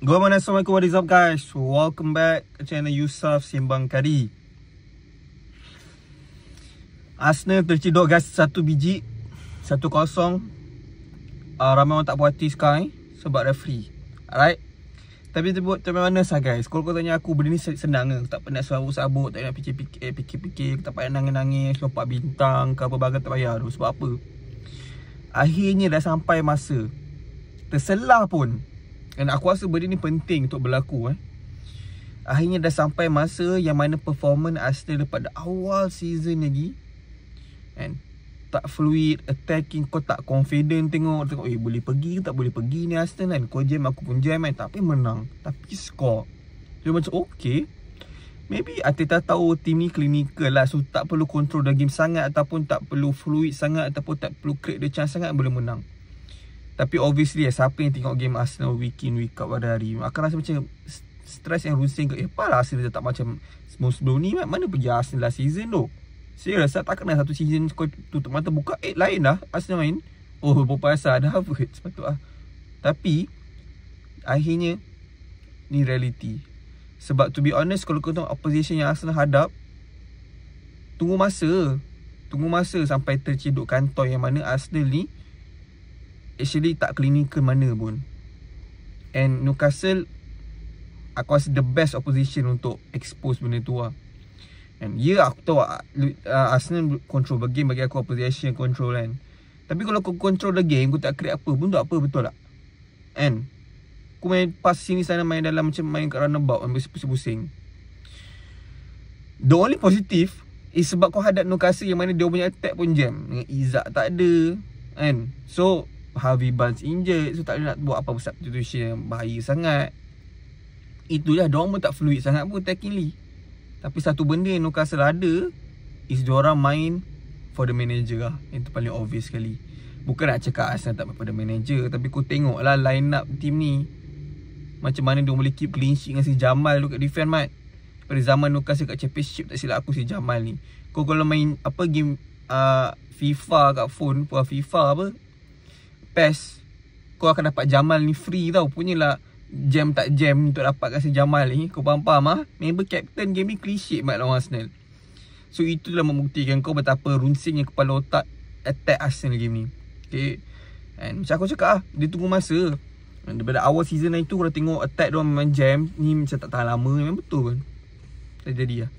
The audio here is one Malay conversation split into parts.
Good morning, Assalamualaikum, what is up guys? Welcome back to channel Yusuf Simbang Kari Arsenal terciduk guys satu biji Satu kosong uh, Ramai orang tak buat tis sekarang eh, Sebab referee Alright Tapi tu macam mana sah guys Kalau kau tanya aku benda ni senang ke Tak pernah sabuk-sabuk Tak nak fikir-fikir eh, Fikir-fikir Tak payah nangis-nangis Lompat bintang kau apa-apa tak payah tu apa Akhirnya dah sampai masa Terselah pun dan aku rasa benda ni penting untuk berlaku eh. Akhirnya dah sampai masa yang mana performance Astral daripada awal season lagi And tak fluid, attacking, kau tak confident tengok tengok Eh boleh pergi ke tak boleh pergi ni Aston kan Kau jam aku pun jam kan Tapi menang Tapi score Dia macam okay Maybe Ateta tahu team ni clinical lah So tak perlu control the game sangat Ataupun tak perlu fluid sangat Ataupun tak perlu create the chance sangat Boleh menang tapi obviously eh, Siapa yang tengok game Arsenal Week in week out pada hari Akan rasa macam Stress yang rusing ke Eh lah. Arsenal tak macam Semua sebelum ni Mana pergi Arsenal last season tu Saya lah, rasa tak kena satu season Kau tutup mata buka Eh lain lah Arsenal main Oh berapa asal Ada Harvard sepatut lah Tapi Akhirnya Ni reality Sebab to be honest Kalau kau tengok opposition yang Arsenal hadap Tunggu masa Tunggu masa sampai terciduk kantor yang mana Arsenal ni actually tak clinical mana pun And Newcastle Aku rasa the best opposition untuk expose benda tu lah And ya yeah, aku tahu uh, Arsenal control the game bagi aku opposition control kan Tapi kalau kau control the game kau tak create apa pun tak apa betul tak And Kau main pas sini sana main dalam macam main kat runabout Main pusing-pusing The only positive Is sebab kau hadap Newcastle yang mana dia punya attack pun jam Dengan Izzak tak ada And So Harvey Barnes injured So tak boleh nak buat apa substitution Bahaya sangat Itulah Dorma tak fluid sangat pun Tackingly Tapi satu benda yang Newcastle ada Is diorang main For the manager lah Itu paling obvious sekali Bukan nak cakap Arsenal tak pada manager Tapi kau tengok lah line up team ni Macam mana dia boleh keep clean sheet Dengan si Jamal tu kat defense mat Pada zaman Newcastle kat championship Tak silap aku si Jamal ni Kau kalau main apa game uh, FIFA kat phone Puan FIFA apa PES Kau akan dapat Jamal ni free tau Punyalah jam tak jam untuk dapat kasi Jamal ni Kau faham-faham lah ha? Member captain game ni klise mat lawan Arsenal So itulah membuktikan kau betapa runsingnya kepala otak Attack Arsenal game ni Okay And macam aku cakap lah Dia tunggu masa And Daripada awal season itu Kau tengok attack dia memang jam Ni macam tak tahan lama Memang betul kan Dah jadi lah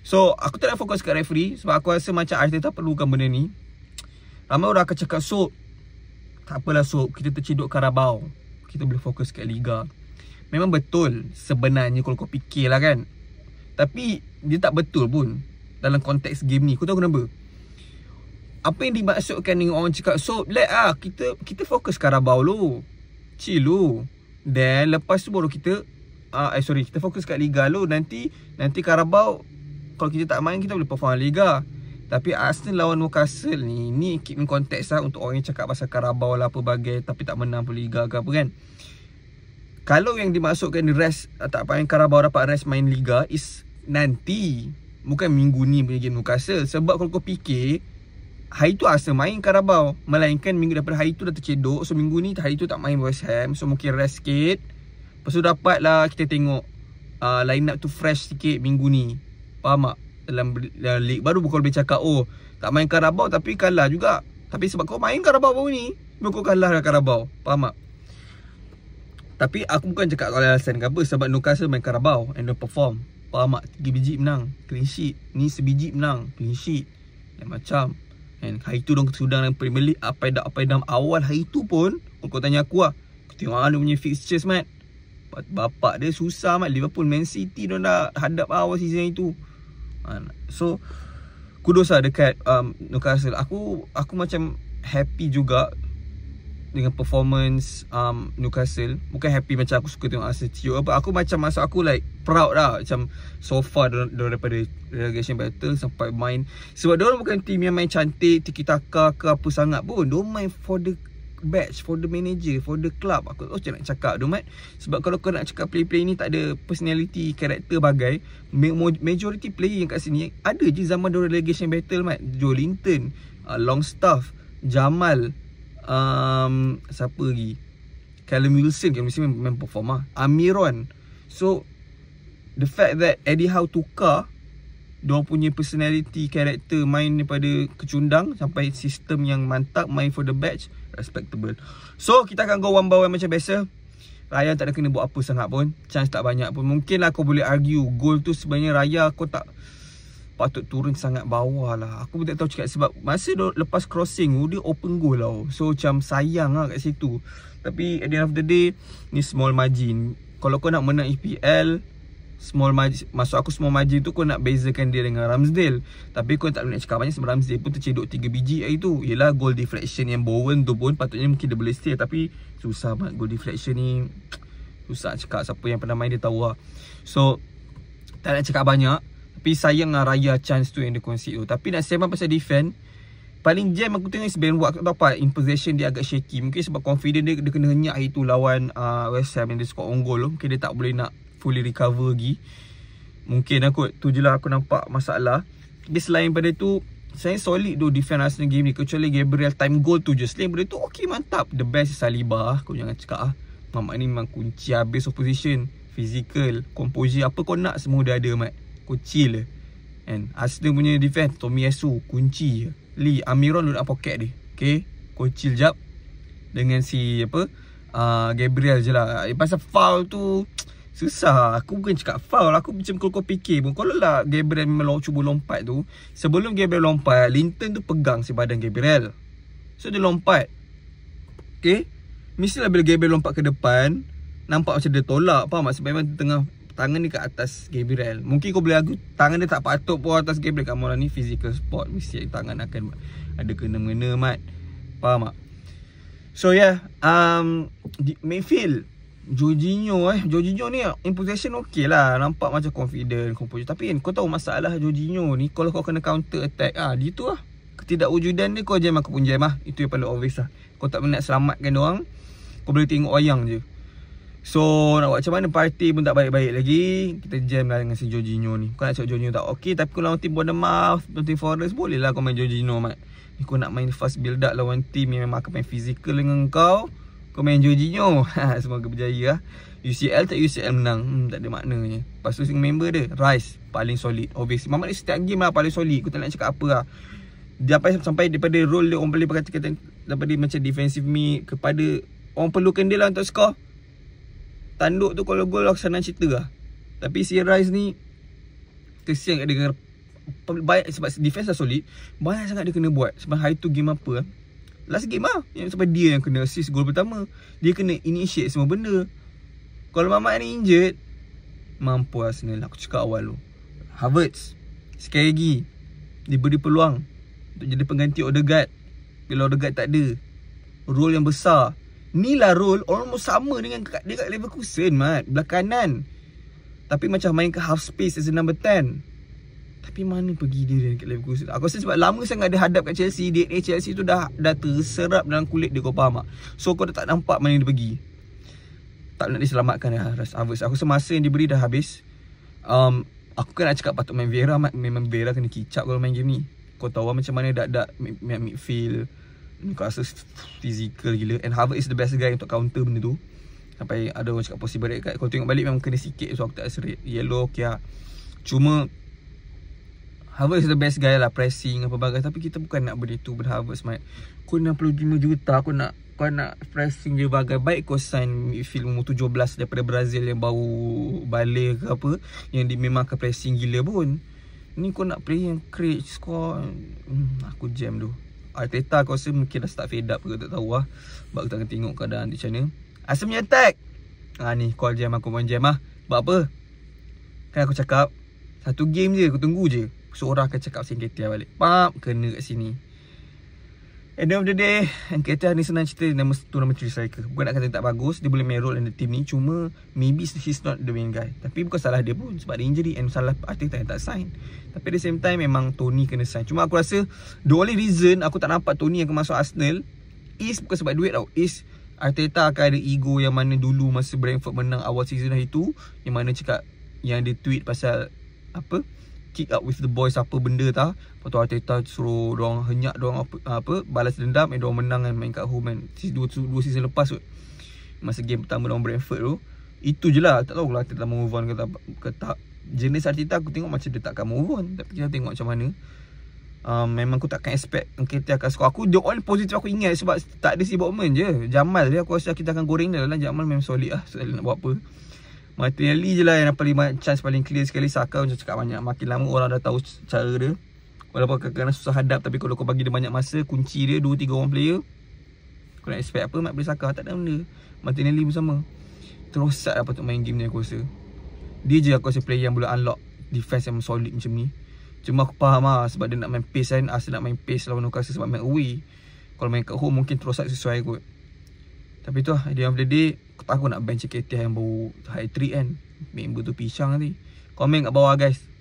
So aku tak nak fokus kat referee Sebab aku rasa macam Arsenal tak perlukan benda ni Ramai orang akan cakap So tak apalah sup kita terciduk Karabau kita boleh fokus kat liga memang betul sebenarnya kalau kau fikirlah kan tapi dia tak betul pun dalam konteks game ni kau tahu kenapa apa yang dimaksudkan dengan orang cakap so let ah kita kita fokus Karabau lo, chill lu then lepas tu baru kita ah uh, sorry kita fokus kat liga lo. nanti nanti Karabau kalau kita tak main kita boleh perform liga tapi Arsenal lawan Newcastle ni Ni keep in context lah Untuk orang yang cakap pasal Carabao lah apa bagai Tapi tak menang pun Liga ke apa kan Kalau yang dimasukkan rest ah, Tak apa yang Carabao dapat rest main Liga Is nanti Bukan minggu ni punya game Newcastle Sebab kalau kau fikir Hari tu Arsenal main Carabao Melainkan minggu daripada hari tu dah tercedok So minggu ni hari tu tak main West Ham So mungkin rest sikit Lepas tu dapatlah kita tengok uh, Line up tu fresh sikit minggu ni Faham tak? dalam league baru bukan boleh cakap oh tak main Karabau tapi kalah juga. Tapi sebab kau main Karabau baru ni, kau kalah dengan Karabau. Faham tak? Tapi aku bukan cakap kau alasan ke apa sebab Newcastle main Karabau and they perform. Faham tak? 3 biji menang, clean sheet. Ni sebiji menang, clean sheet. Dan macam And hari tu dong sudah dalam Premier League apa dah apa dah awal hari tu pun kau tanya aku ah. Kau tengok ah punya fixtures mat. Bapak dia susah mat Liverpool Man City dong dah hadap lah awal season itu. So kudos lah dekat um, Newcastle. Aku aku macam happy juga dengan performance um, Newcastle. Bukan happy macam aku suka tengok Arsenal ciut apa. Aku macam masuk aku like proud lah macam so far dar- dar- daripada relegation battle sampai main sebab dia bukan team yang main cantik tiki taka ke apa sangat pun. Dia main for the badge for the manager, for the club. Aku tak nak cakap tu, Mat. Sebab kalau kau nak cakap play play ni tak ada personality, karakter bagai, majority player yang kat sini, ada je zaman dia relegation battle, Mat. Joe Linton, uh, Longstaff, Jamal, um, siapa lagi? Callum Wilson, Callum Wilson main, main ah. Amiron. So, the fact that Eddie Howe tukar, dia punya personality karakter main daripada kecundang sampai sistem yang mantap main for the badge respectable so kita akan go one by one macam biasa Raya tak ada kena buat apa sangat pun Chance tak banyak pun Mungkin lah kau boleh argue Goal tu sebenarnya Raya aku tak Patut turun sangat bawah lah Aku pun tak tahu cakap Sebab masa dia lepas crossing oh, Dia open goal tau So macam sayang lah kat situ Tapi at the end of the day Ni small margin Kalau kau nak menang EPL small margin Maksud aku small margin tu kau nak bezakan dia dengan Ramsdale Tapi kau tak boleh nak cakap banyak sebab Ramsdale pun tercedok 3 biji air tu Yelah goal deflection yang Bowen tu pun patutnya mungkin dia boleh steal Tapi susah banget goal deflection ni Susah nak cakap siapa yang pernah main dia tahu lah So tak nak cakap banyak Tapi sayang lah raya chance tu yang dia concede tu Tapi nak sembang pasal defend Paling jam aku tengok is Ben Watt Tak apa In possession dia agak shaky Mungkin sebab confident dia Dia kena henyak hari tu Lawan uh, West Ham Yang dia skor on goal Mungkin dia tak boleh nak fully recover lagi Mungkin aku tu je lah aku nampak masalah Jadi selain pada tu Saya solid tu defend Arsenal game ni Kecuali Gabriel time goal tu je Selain pada tu okey mantap The best is Saliba Kau jangan cakap ah Mamak ni memang kunci habis opposition Physical Composure Apa kau nak semua dah ada mat Kau lah And Arsenal punya defense Tommy Yasu Kunci je Lee Amiron duduk poket dia Okay Kau jap Dengan si apa uh, Gabriel je lah eh, Pasal foul tu Susah Aku bukan cakap foul Aku macam kalau kau fikir pun Kalau lah Gabriel melaw, cuba lompat tu Sebelum Gabriel lompat Linton tu pegang si badan Gabriel So dia lompat Okay Mestilah bila Gabriel lompat ke depan Nampak macam dia tolak Faham Sebab memang tengah Tangan ni kat atas Gabriel Mungkin kau boleh aku Tangan dia tak patut pun atas Gabriel Kat lah, Mora ni physical sport Mesti tangan akan Ada kena-mengena mat Faham tak? So yeah um, Mayfield Jorginho eh Jorginho ni imposition possession ok lah Nampak macam confident composure. Tapi kan Kau tahu masalah Jorginho ni Kalau kau kena counter attack ah, Dia tu lah Ketidakwujudan ni Kau jam aku pun jam lah Itu yang paling obvious lah Kau tak nak selamatkan orang, Kau boleh tengok wayang je So nak buat macam mana parti pun tak baik-baik lagi Kita jam lah dengan si Jorginho ni Kau nak cakap Jorginho tak ok Tapi kalau nanti Bournemouth Nanti Forest Boleh lah kau main Jorginho mat Kau nak main fast build up Lawan team yang memang akan main fizikal dengan kau komen Jorginho. Ha, semoga berjaya lah. UCL tak UCL menang. Hmm, tak ada maknanya. Lepas tu member dia. Rice. Paling solid. Obviously. Mama ni setiap game lah paling solid. Aku tak nak cakap apa lah. Sampai, sampai daripada role dia orang boleh berkata-kata. Daripada macam defensive me. Kepada orang perlukan dia lah untuk skor. Tanduk tu kalau gol lah senang cerita lah. Tapi si Rice ni. Kesian kat dia. Banyak, sebab defense dah solid. Banyak sangat dia kena buat. Sebab hari tu game apa last game lah yang sampai dia yang kena assist gol pertama dia kena initiate semua benda kalau mama ni injured mampu Arsenal aku cakap awal lo. Havertz sekali lagi diberi peluang untuk jadi pengganti Odegaard bila Odegaard tak ada role yang besar ni lah role orang mahu sama dengan dia kat Leverkusen mat belakang kanan tapi macam main ke half space as a number 10 tapi mana pergi dia dekat Leverkusen? Aku rasa sebab lama sangat dia hadap kat Chelsea, DNA Chelsea tu dah dah terserap dalam kulit dia, kau faham tak? So kau dah tak nampak mana dia pergi. Tak nak diselamatkan lah Ras Havertz. Aku rasa masa yang diberi dah habis. Um, aku kan nak cakap patut main Vera, memang Vera kena kicap kalau main game ni. Kau tahu lah macam mana dak dak main midfield. Ni hmm, kau rasa fizikal gila and Harvard is the best guy untuk counter benda tu. Sampai ada orang cakap possible rate Kau tengok balik memang kena sikit so aku tak serik. Yellow okay lah. Cuma Harvard is the best guy lah pressing apa bagai Tapi kita bukan nak benda tu Benda Harvard smart Kau 65 juta Kau nak kau nak pressing dia bagai Baik kau sign Film umur 17 Daripada Brazil Yang bau Balik ke apa Yang dia memang akan pricing gila pun Ni kau nak play yang Create score hmm, Aku jam tu Arteta kau rasa mungkin dah start fade up ke tak tahu lah Sebab kita akan tengok keadaan di channel Asam ni attack Ha ni call jam aku main jam lah Sebab apa Kan aku cakap Satu game je aku tunggu je seorang akan cakap pasal NKTR balik Pap kena kat sini End of the day NKTR ni senang cerita Nama tu nama cerita saya Bukan nak kata tak bagus Dia boleh main role in the team ni Cuma Maybe he's not the main guy Tapi bukan salah dia pun Sebab dia injury And salah artis tak yang tak sign Tapi at the same time Memang Tony kena sign Cuma aku rasa The only reason Aku tak nampak Tony yang masuk Arsenal Is bukan sebab duit tau Is Arteta akan ada ego Yang mana dulu Masa Brentford menang Awal season hari tu Yang mana cakap Yang dia tweet pasal Apa kick up with the boys apa benda tah. Lepas tu Arteta suruh diorang henyak diorang apa, apa balas dendam and eh, diorang menang kan main kat home kan. Dua, dua season lepas kot. Masa game pertama diorang Brentford tu. Itu je lah. Tak tahu lah Arteta move on ke tak. Ke tak. Jenis Arteta aku tengok macam dia takkan move on. Tapi kita tengok macam mana. Um, memang aku takkan expect Enketi akan score Aku the only positive aku ingat Sebab tak ada si Bokman je Jamal dia Aku rasa kita akan goreng dia lah. Jamal memang solid lah Sebab so, nak buat apa Martinelli je lah yang dapat lima chance paling clear sekali Saka macam cakap banyak Makin lama orang dah tahu cara dia Walaupun kadang-kadang susah hadap Tapi kalau kau bagi dia banyak masa Kunci dia 2-3 orang player Kau nak expect apa Mike boleh Saka Tak ada benda Martinelli pun sama Terosak dapat lah untuk main game ni aku rasa Dia je aku rasa player yang boleh unlock Defense yang solid macam ni Cuma aku faham lah Sebab dia nak main pace kan Asa nak main pace lawan Newcastle Sebab main away Kalau main kat home mungkin terosak sesuai kot tapi tu lah At the end Aku takut nak bench KTM yang baru High 3 kan Member butuh pisang nanti Comment kat bawah guys